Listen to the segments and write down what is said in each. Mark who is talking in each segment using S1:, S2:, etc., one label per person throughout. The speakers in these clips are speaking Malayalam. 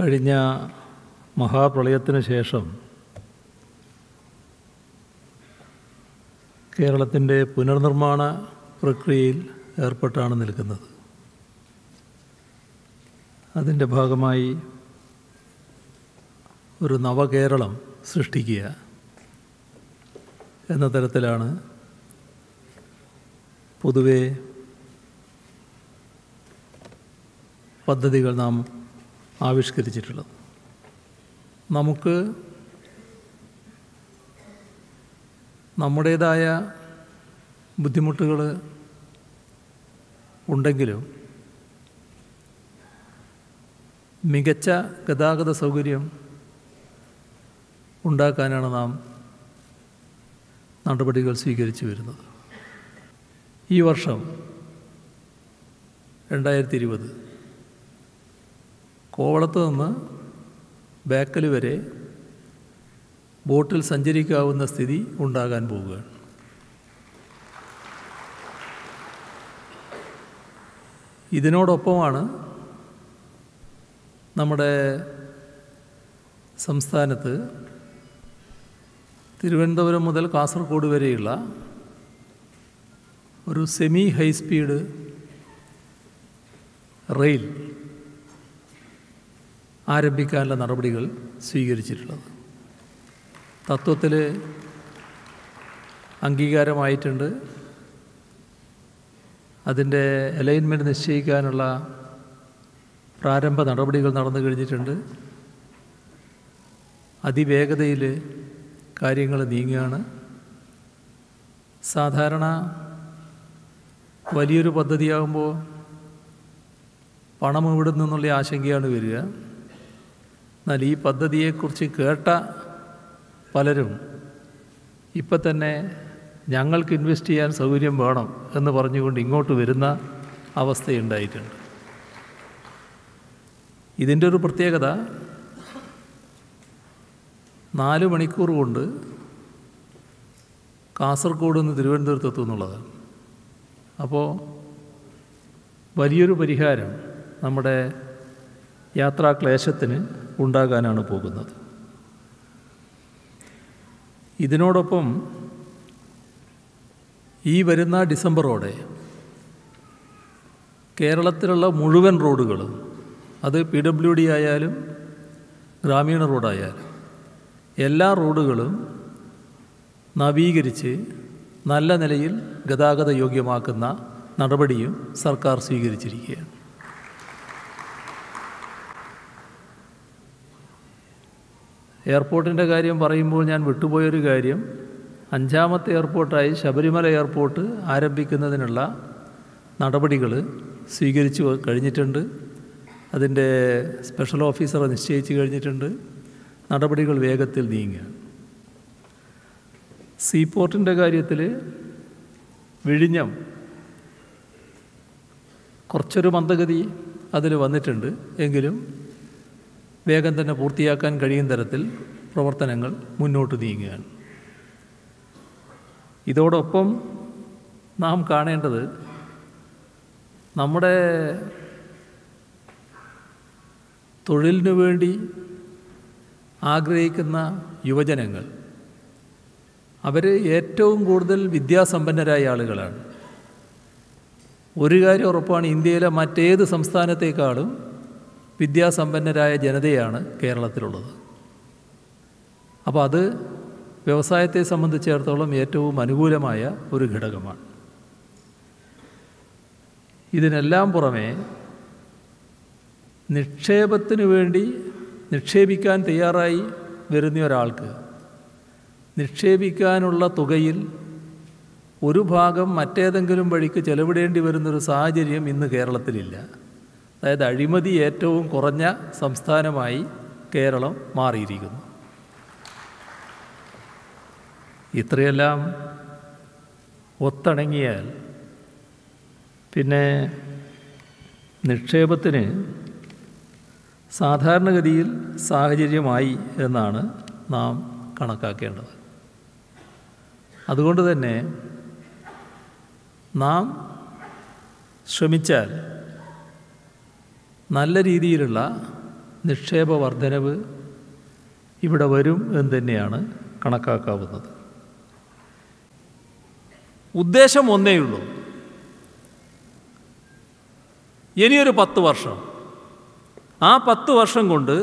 S1: കഴിഞ്ഞ മഹാപ്രളയത്തിന് ശേഷം കേരളത്തിൻ്റെ പുനർനിർമ്മാണ പ്രക്രിയയിൽ ഏർപ്പെട്ടാണ് നിൽക്കുന്നത് അതിൻ്റെ ഭാഗമായി ഒരു നവകേരളം സൃഷ്ടിക്കുക എന്ന തരത്തിലാണ് പൊതുവെ പദ്ധതികൾ നാം ആവിഷ്കരിച്ചിട്ടുള്ളത് നമുക്ക് നമ്മുടേതായ ബുദ്ധിമുട്ടുകൾ ഉണ്ടെങ്കിലും മികച്ച ഗതാഗത സൗകര്യം ഉണ്ടാക്കാനാണ് നാം നടപടികൾ സ്വീകരിച്ചു വരുന്നത് ഈ വർഷം രണ്ടായിരത്തി ഇരുപത് കോവളത്ത് നിന്ന് ബേക്കൽ വരെ ബോട്ടിൽ സഞ്ചരിക്കാവുന്ന സ്ഥിതി ഉണ്ടാകാൻ പോവുകയാണ് ഇതിനോടൊപ്പമാണ് നമ്മുടെ സംസ്ഥാനത്ത് തിരുവനന്തപുരം മുതൽ കാസർഗോഡ് വരെയുള്ള ഒരു സെമി ഹൈ സ്പീഡ് റെയിൽ ആരംഭിക്കാനുള്ള നടപടികൾ സ്വീകരിച്ചിട്ടുള്ളത് തത്വത്തിൽ അംഗീകാരമായിട്ടുണ്ട് അതിൻ്റെ അലൈൻമെൻറ്റ് നിശ്ചയിക്കാനുള്ള പ്രാരംഭ നടപടികൾ നടന്നു കഴിഞ്ഞിട്ടുണ്ട് അതിവേഗതയിൽ കാര്യങ്ങൾ നീങ്ങുകയാണ് സാധാരണ വലിയൊരു പദ്ധതിയാകുമ്പോൾ പണം ഇവിടെ നിന്നുള്ള ആശങ്കയാണ് വരിക എന്നാൽ ഈ പദ്ധതിയെക്കുറിച്ച് കേട്ട പലരും ഇപ്പം തന്നെ ഞങ്ങൾക്ക് ഇൻവെസ്റ്റ് ചെയ്യാൻ സൗകര്യം വേണം എന്ന് പറഞ്ഞുകൊണ്ട് ഇങ്ങോട്ട് വരുന്ന അവസ്ഥയുണ്ടായിട്ടുണ്ട് ഇതിൻ്റെ ഒരു പ്രത്യേകത നാല് മണിക്കൂർ കൊണ്ട് കാസർഗോഡ് നിന്ന് തിരുവനന്തപുരത്ത് എത്തുമെന്നുള്ളതാണ് അപ്പോൾ വലിയൊരു പരിഹാരം നമ്മുടെ യാത്രാക്ലേശത്തിന് ഉണ്ടാകാനാണ് പോകുന്നത് ഇതിനോടൊപ്പം ഈ വരുന്ന ഡിസംബറോടെ കേരളത്തിലുള്ള മുഴുവൻ റോഡുകളും അത് പി ഡബ്ല്യു ഡി ആയാലും ഗ്രാമീണ റോഡായാലും എല്ലാ റോഡുകളും നവീകരിച്ച് നല്ല നിലയിൽ ഗതാഗത യോഗ്യമാക്കുന്ന നടപടിയും സർക്കാർ സ്വീകരിച്ചിരിക്കുകയാണ് എയർപോർട്ടിൻ്റെ കാര്യം പറയുമ്പോൾ ഞാൻ വിട്ടുപോയൊരു കാര്യം അഞ്ചാമത്തെ എയർപോർട്ടായി ശബരിമല എയർപോർട്ട് ആരംഭിക്കുന്നതിനുള്ള നടപടികൾ സ്വീകരിച്ചു കഴിഞ്ഞിട്ടുണ്ട് അതിൻ്റെ സ്പെഷ്യൽ ഓഫീസറെ നിശ്ചയിച്ചു കഴിഞ്ഞിട്ടുണ്ട് നടപടികൾ വേഗത്തിൽ നീങ്ങുകയാണ് സീപോർട്ടിൻ്റെ കാര്യത്തിൽ വിഴിഞ്ഞം കുറച്ചൊരു മന്ദഗതി അതിൽ വന്നിട്ടുണ്ട് എങ്കിലും വേഗം തന്നെ പൂർത്തിയാക്കാൻ കഴിയും തരത്തിൽ പ്രവർത്തനങ്ങൾ മുന്നോട്ട് നീങ്ങുകയാണ് ഇതോടൊപ്പം നാം കാണേണ്ടത് നമ്മുടെ തൊഴിലിനു വേണ്ടി ആഗ്രഹിക്കുന്ന യുവജനങ്ങൾ അവർ ഏറ്റവും കൂടുതൽ വിദ്യാസമ്പന്നരായ ആളുകളാണ് ഒരു കാര്യം ഉറപ്പാണ് ഇന്ത്യയിലെ മറ്റേത് സംസ്ഥാനത്തേക്കാളും വിദ്യാസമ്പന്നരായ ജനതയാണ് കേരളത്തിലുള്ളത് അപ്പോൾ അത് വ്യവസായത്തെ സംബന്ധിച്ചിടത്തോളം ഏറ്റവും അനുകൂലമായ ഒരു ഘടകമാണ് ഇതിനെല്ലാം പുറമേ നിക്ഷേപത്തിനു വേണ്ടി നിക്ഷേപിക്കാൻ തയ്യാറായി വരുന്ന ഒരാൾക്ക് നിക്ഷേപിക്കാനുള്ള തുകയിൽ ഒരു ഭാഗം മറ്റേതെങ്കിലും വഴിക്ക് ചെലവിടേണ്ടി വരുന്നൊരു സാഹചര്യം ഇന്ന് കേരളത്തിലില്ല അതായത് അഴിമതി ഏറ്റവും കുറഞ്ഞ സംസ്ഥാനമായി കേരളം മാറിയിരിക്കുന്നു ഇത്രയെല്ലാം ഒത്തണങ്ങിയാൽ പിന്നെ നിക്ഷേപത്തിന് സാധാരണഗതിയിൽ സാഹചര്യമായി എന്നാണ് നാം കണക്കാക്കേണ്ടത് അതുകൊണ്ട് തന്നെ നാം ശ്രമിച്ചാൽ നല്ല രീതിയിലുള്ള നിക്ഷേപ വർധനവ് ഇവിടെ വരും എന്ന് തന്നെയാണ് കണക്കാക്കാവുന്നത് ഉദ്ദേശം ഒന്നേ ഉള്ളൂ ഇനിയൊരു പത്ത് വർഷം ആ പത്ത് വർഷം കൊണ്ട്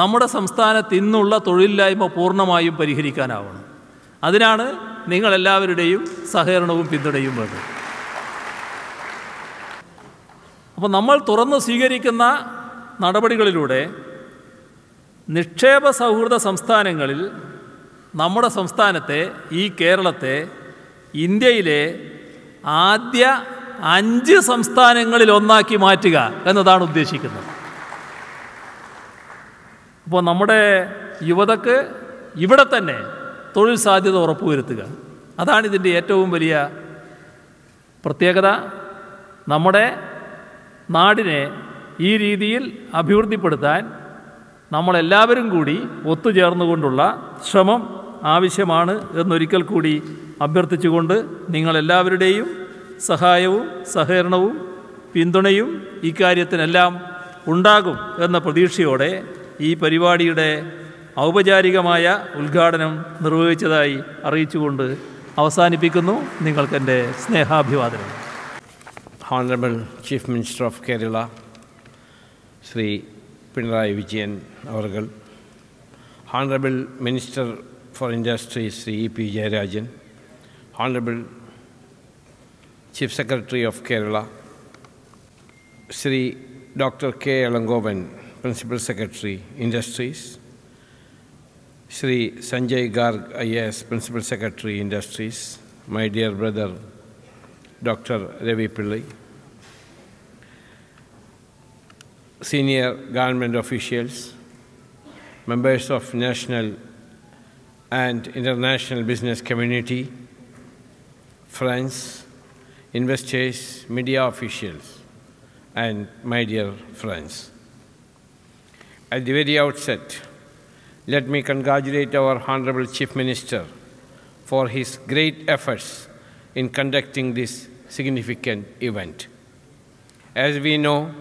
S1: നമ്മുടെ സംസ്ഥാനത്ത് ഇന്നുള്ള തൊഴിലില്ലായ്മ പൂർണ്ണമായും പരിഹരിക്കാനാവണം അതിനാണ് നിങ്ങളെല്ലാവരുടെയും സഹകരണവും പിന്തുണയും വേണ്ടത് അപ്പോൾ നമ്മൾ തുറന്ന് സ്വീകരിക്കുന്ന നടപടികളിലൂടെ നിക്ഷേപ സൗഹൃദ സംസ്ഥാനങ്ങളിൽ നമ്മുടെ സംസ്ഥാനത്തെ ഈ കേരളത്തെ ഇന്ത്യയിലെ ആദ്യ അഞ്ച് സംസ്ഥാനങ്ങളിൽ ഒന്നാക്കി മാറ്റുക എന്നതാണ് ഉദ്ദേശിക്കുന്നത് അപ്പോൾ നമ്മുടെ യുവതക്ക് ഇവിടെ തന്നെ തൊഴിൽ സാധ്യത ഉറപ്പുവരുത്തുക അതാണ് ഇതിൻ്റെ ഏറ്റവും വലിയ പ്രത്യേകത നമ്മുടെ നാടിനെ ഈ രീതിയിൽ അഭിവൃദ്ധിപ്പെടുത്താൻ നമ്മളെല്ലാവരും കൂടി ഒത്തുചേർന്നുകൊണ്ടുള്ള ശ്രമം ആവശ്യമാണ് എന്നൊരിക്കൽ കൂടി അഭ്യർത്ഥിച്ചുകൊണ്ട് നിങ്ങളെല്ലാവരുടെയും സഹായവും സഹകരണവും പിന്തുണയും ഇക്കാര്യത്തിനെല്ലാം ഉണ്ടാകും എന്ന പ്രതീക്ഷയോടെ ഈ പരിപാടിയുടെ ഔപചാരികമായ ഉദ്ഘാടനം നിർവഹിച്ചതായി അറിയിച്ചുകൊണ്ട് അവസാനിപ്പിക്കുന്നു നിങ്ങൾക്കെൻ്റെ സ്നേഹാഭിവാദനം Honorable Chief Minister of
S2: Kerala, Sri Pinarayi Vijayan Avargal, Honorable Minister for Industry, Sri E.P. Jayarajan, Honorable Chief Secretary of Kerala, Sri Dr. K. Alangovan, Principal Secretary, Industries, Sri Sanjay Garg, IAS, Principal Secretary, Industries, my dear brother, Dr. Revi Pillai, senior government officials, members of national and international business community, friends, investors, media officials, and my dear friends. At the very outset, let me congratulate our Honorable Chief Minister for his great efforts in conducting this significant event. As we know,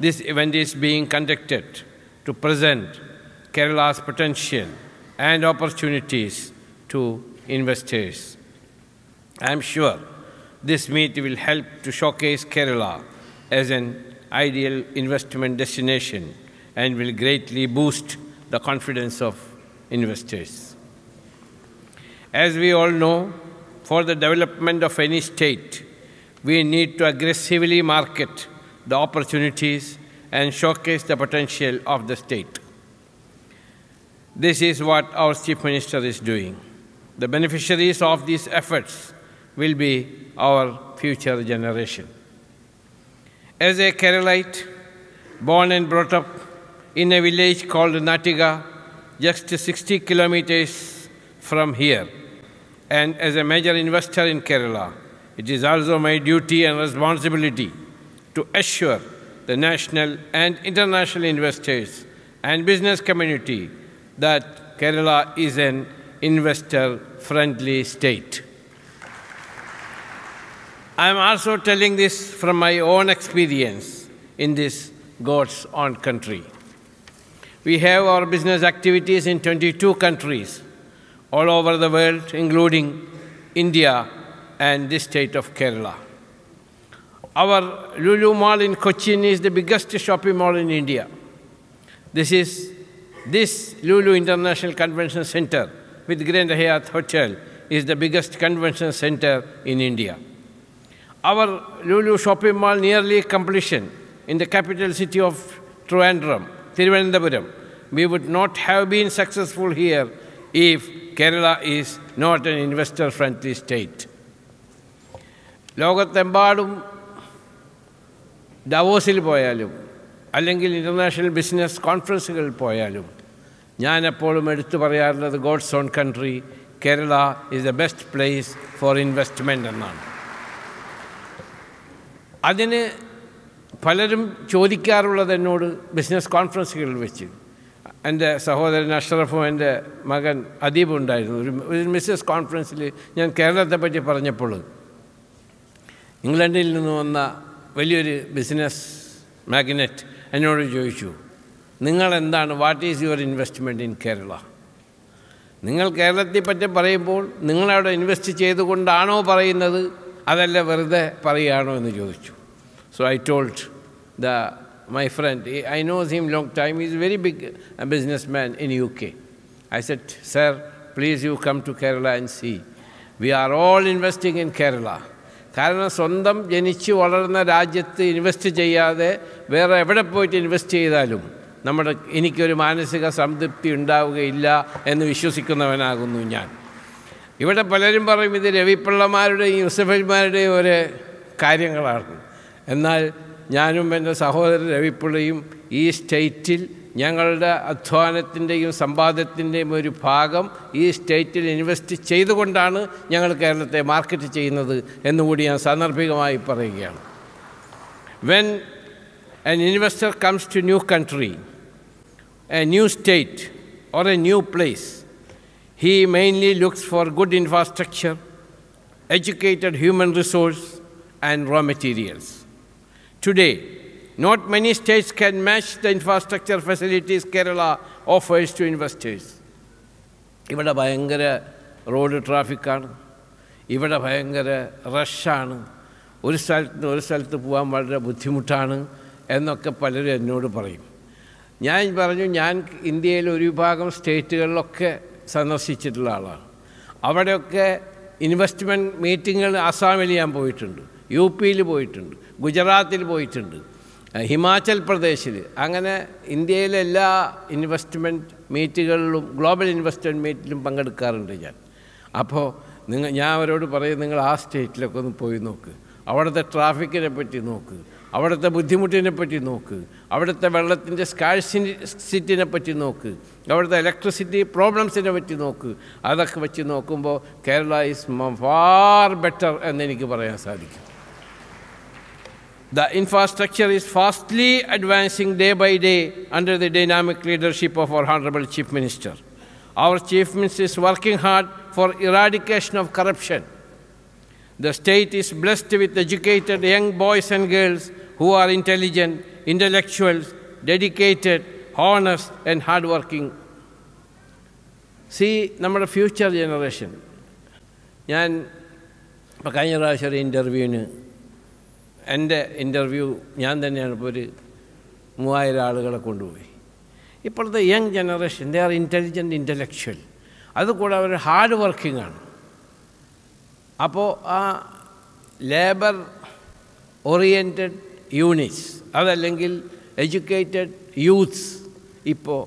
S2: this event is being conducted to present Kerala's potential and opportunities to investors. I am sure this meet will help to showcase Kerala as an ideal investment destination and will greatly boost the confidence of investors. As we all know, for the development of any state, we need to aggressively market the opportunities and showcase the potential of the state. This is what our Chief Minister is doing. The beneficiaries of these efforts will be our future generation. As a Keralite, born and brought up in a village called Natiga, just 60 kilometers from here, and as a major investor in Kerala, it is also my duty and responsibility to assure the national and international investors and business community that Kerala is an investor-friendly state. I am also telling this from my own experience in this God's own country. We have our business activities in 22 countries all over the world, including India and the state of Kerala. Our Lulu Mall in Cochin is the biggest shopping mall in India. This is this Lulu International Convention Center with Grand Hyatt Hotel is the biggest convention center in India. Our Lulu shopping mall nearly completion in the capital city of Trivandrum, Thiruvananthapuram. We would not have been successful here if Kerala is not an investor-friendly state. ലോകത്തെമ്പാടും ഡവോസിൽ പോയാലും അല്ലെങ്കിൽ ഇൻ്റർനാഷണൽ ബിസിനസ് കോൺഫറൻസുകളിൽ പോയാലും ഞാൻ എപ്പോഴും എടുത്തു പറയാറുള്ളത് God's own country Kerala is the best place for investment എന്നാണ് അതിന് പലരും ചോദിക്കാറുള്ളത് എന്നോട് ബിസിനസ് കോൺഫറൻസുകളിൽ വെച്ച് എൻ്റെ സഹോദരൻ അഷറഫും എൻ്റെ മകൻ അദീപും ഉണ്ടായിരുന്നു ഒരു ഒരു ബിസിനസ് കോൺഫറൻസിൽ ഞാൻ കേരളത്തെ പറ്റി പറഞ്ഞപ്പോൾ ഇംഗ്ലണ്ടിൽ നിന്ന് വന്ന വലിയൊരു ബിസിനസ് മാഗ്നറ്റ് എന്നോട് ചോദിച്ചു നിങ്ങളെന്താണ് what is your investment in Kerala നിങ്ങൾ കേരളത്തെ പറ്റി പറയുമ്പോൾ നിങ്ങളവിടെ ഇൻവെസ്റ്റ് ചെയ്തുകൊണ്ടാണോ പറയുന്നത് അതല്ല വെറുതെ പറയുകയാണോ എന്ന് ചോദിച്ചു so I told the friend I know seem long time is very big business man in U K I said sir please you come to Kerala and see. We are all investing in Kerala. കാരണം സ്വന്തം ജനിച്ച് വളർന്ന രാജ്യത്ത് ഇൻവെസ്റ്റ് ചെയ്യാതെ വേറെ എവിടെ പോയിട്ട് ഇൻവെസ്റ്റ് ചെയ്താലും നമ്മുടെ എനിക്കൊരു മാനസിക സംതൃപ്തി ഉണ്ടാവുകയില്ല എന്ന് വിശ്വസിക്കുന്നവനാകുന്നു ഞാൻ ഇവിടെ പലരും പറയും ഇത് രവിപ്പിള്ളമാരുടെയും യൂസഫന്മാരുടെയും ഒരേ കാര്യങ്ങളാണ് എന്നാൽ ഞാനും എൻ്റെ സഹോദരൻ രവിപ്പിള്ളയും ഈ സ്റ്റേറ്റിൽ ഞങ്ങളുടെ അധ്വാനത്തിൻ്റെയും സമ്പാദ്യത്തിൻ്റെയും ഒരു ഭാഗം ഈ സ്റ്റേറ്റിൽ ഇൻവെസ്റ്റ് ചെയ്തുകൊണ്ടാണ് ഞങ്ങൾ കേരളത്തെ മാർക്കറ്റ് ചെയ്യുന്നത് എന്നുകൂടി ഞാൻ സാന്ദർഭികമായി പറയുകയാണ് when an investor comes to new country, a new state or a new place, he mainly looks for good infrastructure, educated human resource and raw materials. Today, Not many states can match the infrastructure facilities Kerala offers to investors. ഇവിടെ ഭയങ്കര റോഡ് ട്രാഫിക്കാണ് ഇവിടെ ഭയങ്കര റഷാണ് ഒരു സ്ഥലത്ത് നിന്ന് ഒരു സ്ഥലത്ത് പോകാൻ വളരെ ബുദ്ധിമുട്ടാണ് എന്നൊക്കെ പലരും എന്നോട് പറയും ഞാൻ പറഞ്ഞു ഞാൻ ഇന്ത്യയിലെ ഒരു വിഭാഗം സ്റ്റേറ്റുകളിലൊക്കെ സന്ദർശിച്ചിട്ടുള്ള ആളാണ് അവിടെയൊക്കെ ഇൻവെസ്റ്റ്മെൻറ്റ് മീറ്റിങ്ങുകൾ അസാമിൽ ഞാൻ പോയിട്ടുണ്ട് യു പിയിൽ പോയിട്ടുണ്ട് ഗുജറാത്തിൽ പോയിട്ടുണ്ട് ഹിമാചൽ പ്രദേശിൽ അങ്ങനെ ഇന്ത്യയിലെ എല്ലാ ഇൻവെസ്റ്റ്മെൻറ്റ് മീറ്റുകളിലും ഗ്ലോബൽ ഇൻവെസ്റ്റ്മെൻറ്റ് മീറ്റിലും പങ്കെടുക്കാറുണ്ട് ഞാൻ അപ്പോൾ നിങ്ങൾ ഞാൻ അവരോട് പറയും നിങ്ങൾ ആ സ്റ്റേറ്റിലൊക്കെ ഒന്ന് പോയി നോക്ക് അവിടുത്തെ ട്രാഫിക്കിനെ പറ്റി നോക്ക് അവിടുത്തെ ബുദ്ധിമുട്ടിനെ പറ്റി നോക്ക് അവിടുത്തെ വെള്ളത്തിൻ്റെ സ്കാഴ്സിറ്റിനെ പറ്റി നോക്ക് അവിടുത്തെ ഇലക്ട്രിസിറ്റി പ്രോബ്ലംസിനെ പറ്റി നോക്ക് അതൊക്കെ വെച്ച് നോക്കുമ്പോൾ കേരള ഈസ് ഫാർ ബെറ്റർ എന്നെനിക്ക് പറയാൻ സാധിക്കും The infrastructure is fastly advancing day by day under the dynamic leadership of our Honorable Chief Minister. Our Chief Minister is working hard for eradication of corruption. The state is blessed with educated young boys and girls who are intelligent, intellectuals, dedicated, honest, and hardworking. See, number future generation. ഞാൻ കഴിഞ്ഞ പ്രാവശ്യം ഒരു ഇൻ്റർവ്യൂവിന് എൻ്റെ ഇൻ്റർവ്യൂ ഞാൻ തന്നെയാണ് ഇപ്പോൾ ഒരു മൂവായിരം ആളുകളെ കൊണ്ടുപോയി ഇപ്പോഴത്തെ young generation they are intelligent intellectual അതുകൂടെ അവർ ഹാർഡ് വർക്കിംഗ് ആണ് അപ്പോൾ ആ ലേബർ ഓറിയൻറ്റഡ് യൂണിറ്റ്സ് അതല്ലെങ്കിൽ എഡ്യൂക്കേറ്റഡ് യൂത്ത്സ് ഇപ്പോൾ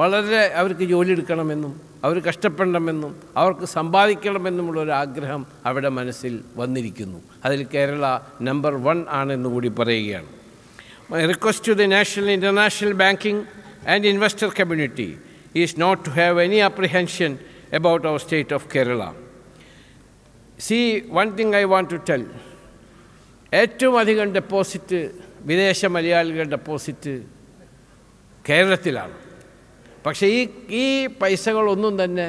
S2: വളരെ അവർക്ക് ജോലി എടുക്കണമെന്നും അവർ കഷ്ടപ്പെടണമെന്നും അവർക്ക് സമ്പാദിക്കണമെന്നുമുള്ളൊരാഗ്രഹം അവിടെ മനസ്സിൽ വന്നിരിക്കുന്നു അതിൽ കേരള നമ്പർ വൺ ആണെന്ന് കൂടി പറയുകയാണ് my request to the national international banking and investor community is not to have any apprehension about our state of Kerala see one thing I want to tell ഏറ്റവും അധികം ഡെപ്പോസിറ്റ് വിദേശ മലയാളികളുടെ ഡെപ്പോസിറ്റ് കേരളത്തിലാണ് പക്ഷേ ഈ ഈ പൈസകളൊന്നും തന്നെ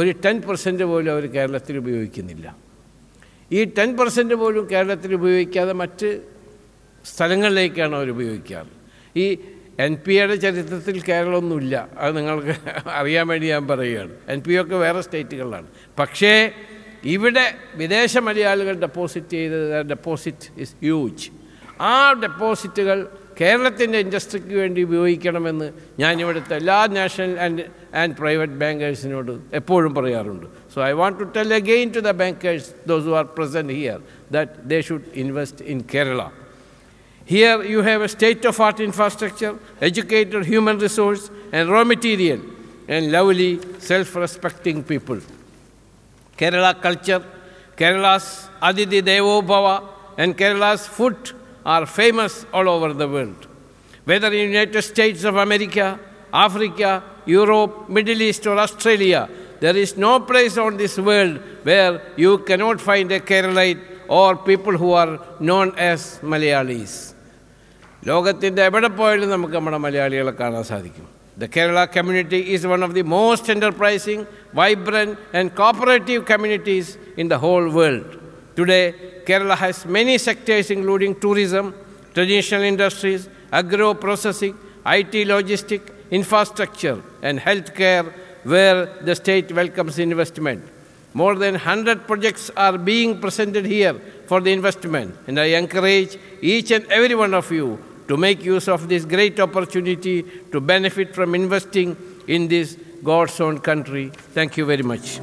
S2: ഒരു ടെൻ പെർസെൻറ്റ് പോലും അവർ കേരളത്തിൽ ഉപയോഗിക്കുന്നില്ല ഈ ടെൻ പെർസെൻറ്റ് പോലും കേരളത്തിൽ ഉപയോഗിക്കാതെ മറ്റ് സ്ഥലങ്ങളിലേക്കാണ് അവർ ഉപയോഗിക്കാറ് ഈ എൻ പി എയുടെ ചരിത്രത്തിൽ കേരളമൊന്നുമില്ല അത് നിങ്ങൾക്ക് അറിയാൻ വേണ്ടി ഞാൻ പറയുകയാണ് എൻ പി ഒക്കെ വേറെ സ്റ്റേറ്റുകളിലാണ് പക്ഷേ ഇവിടെ വിദേശ മലയാളികൾ ഡെപ്പോസിറ്റ് ചെയ്ത ഡെപ്പോസിറ്റ് ഇസ് ഹ്യൂജ് ആ ഡെപ്പോസിറ്റുകൾ Kerala tinja the kewendi bui kena mana, nyanyi pada telah national and and private bankers ini pada, epoan pada yarun. So I want to tell again to the bankers, those who are present here, that they should invest in Kerala. Here you have a state of art infrastructure, educated human resource, and raw material, and lovely, self-respecting people. Kerala culture, Kerala's Aditi Devo and Kerala's food are famous all over the world. Whether in United States of America, Africa, Europe, Middle East or Australia, there is no place on this world where you cannot find a Keralite or people who are known as Malayalis. ലോകത്തിൻ്റെ എവിടെ പോയാലും നമുക്ക് നമ്മുടെ മലയാളികളെ കാണാൻ സാധിക്കും the Kerala community is one of the most enterprising vibrant and cooperative communities in the whole world Today, Kerala has many sectors including tourism, traditional industries, agro-processing, IT logistic, infrastructure and healthcare where the state welcomes investment. More than 100 projects are being presented here for the investment and I encourage each and every one of you to make use of this great opportunity to benefit from investing in this God's own country. Thank you very much.